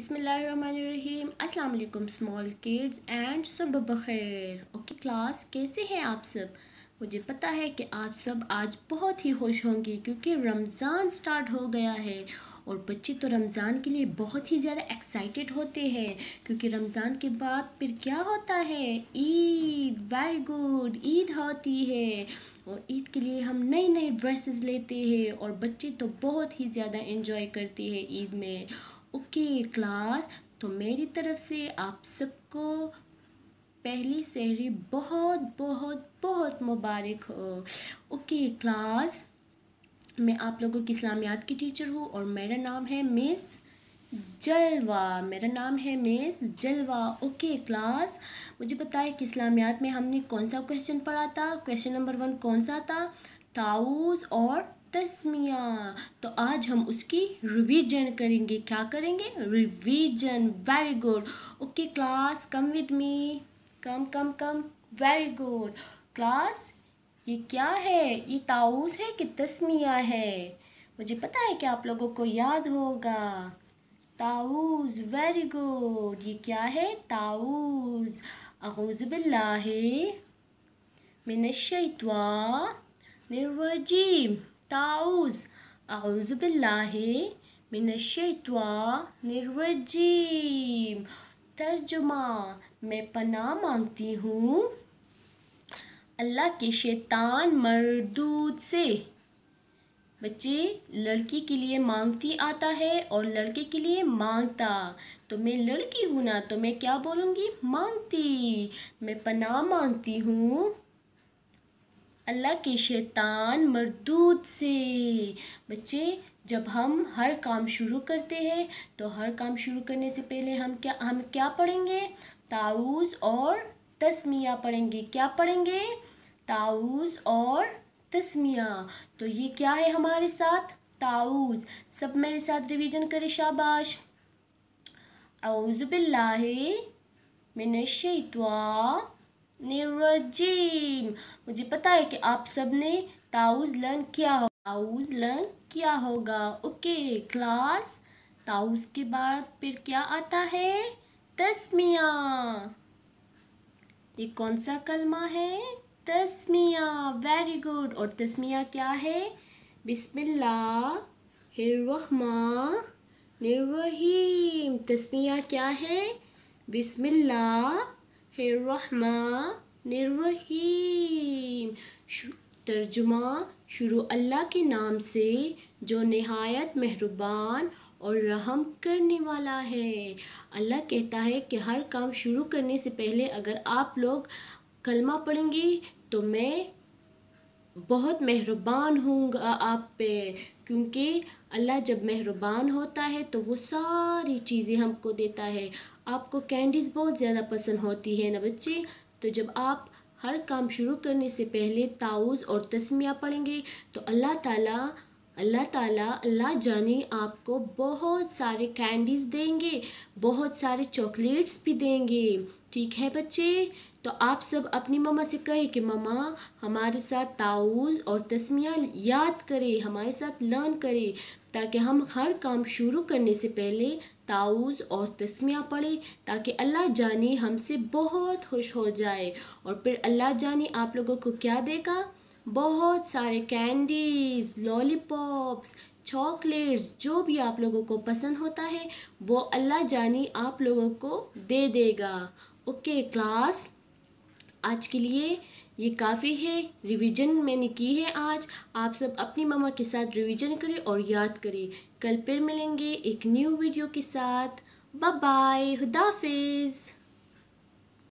बिसमीम अस्सलाम small kids and सब बखैर ओके क्लास कैसे हैं आप सब मुझे पता है कि आप सब आज बहुत ही खुश होंगे क्योंकि रमज़ान स्टार्ट हो गया है और बच्चे तो रमज़ान के लिए बहुत ही ज़्यादा एक्साइटेड होते हैं क्योंकि रमज़ान के बाद फिर क्या होता है ईद वेरी गुड ईद होती है और ईद के लिए हम नई नई ड्रेसेस लेते हैं और बच्चे तो बहुत ही ज़्यादा इन्जॉय करते हैं ईद में ओके क्लास तो मेरी तरफ से आप सबको पहली शहरी बहुत बहुत बहुत मुबारक हो ओके क्लास मैं आप लोगों की इस्लामियात की टीचर हूँ और मेरा नाम है मिस जलवा मेरा नाम है मिस जलवा ओके क्लास मुझे बताए कि इस्लामियात में हमने कौन सा क्वेश्चन पढ़ा था क्वेश्चन नंबर वन कौन सा था ताउज़ और तस्मिया तो आज हम उसकी रिवीजन करेंगे क्या करेंगे revision very good okay class come with me come come come very good class ये क्या है ये ताउस है कि तस्मिया है मुझे पता है कि आप लोगों को याद होगा ताउस वेरी गुड ये क्या है ताउज़ अगौज़बिल्ला मिनशवा निर्वजीम ताउज़ आउज़बिल्लाशवाजीम तर्जुमा मैं पनाह मांगती हूँ अल्लाह के शैतान मरदूद से बच्चे लड़की के लिए मांगती आता है और लड़के के लिए मांगता तो मैं लड़की हूँ ना तो मैं क्या बोलूँगी मांगती मैं पनाह मांगती हूँ अल्लाह के शैतान मरदूद से बच्चे जब हम हर काम शुरू करते हैं तो हर काम शुरू करने से पहले हम क्या हम क्या पढ़ेंगे ताऊज और तस्मिया पढ़ेंगे क्या पढ़ेंगे ताऊज और तस्मिया तो ये क्या है हमारे साथ ताउज़ सब मेरे साथ रिवीजन करें शाबाश अउज़बिल्ला मिनशवा निर्रजीम मुझे पता है कि आप सब ने ताउज़ लर्न किया हो ताउज़ लर्न किया होगा ओके क्लास ताउज़ के बाद फिर क्या आता है तस्मिया ये कौन सा कलमा है तस्मिया वेरी गुड और तस्मिया क्या है निर्वहीम तस्मिया क्या है बिस्मिल्ला रहीम तर्जुमा शुरू अल्लाह के नाम से जो नहायत मेहरबान और रहम करने वाला है अल्लाह कहता है कि हर काम शुरू करने से पहले अगर आप लोग कलमा पढ़ेंगे तो मैं बहुत मेहरबान हूँ आप पे क्योंकि अल्लाह जब मेहरबान होता है तो वो सारी चीज़ें हमको देता है आपको कैंडीज़ बहुत ज़्यादा पसंद होती है ना बच्चे तो जब आप हर काम शुरू करने से पहले ताउज़ और तस्मिया पढ़ेंगे तो अल्लाह ताला अल्लाह ताला अल्लाह जाने आपको बहुत सारे कैंडीज़ देंगे बहुत सारे चॉकलेट्स भी देंगे ठीक है बच्चे तो आप सब अपनी ममा से कहे कि ममा हमारे साथ ताउज़ और तस्मिया याद करें हमारे साथ लर्न करें ताकि हम हर काम शुरू करने से पहले ताउज़ और तस्मिया पढ़ें ताकि अल्लाह जाने हमसे बहुत खुश हो जाए और फिर अल्लाह जाने आप लोगों को क्या देगा बहुत सारे कैंडीज़ लॉलीपॉप्स चॉकलेट्स जो भी आप लोगों को पसंद होता है वो अल्लाह जानी आप लोगों को दे देगा ओके क्लास आज के लिए ये काफ़ी है रिवीजन मैंने की है आज आप सब अपनी ममा के साथ रिवीजन करें और याद करें कल फिर मिलेंगे एक न्यू वीडियो के साथ बाय बाय खुदाफिज़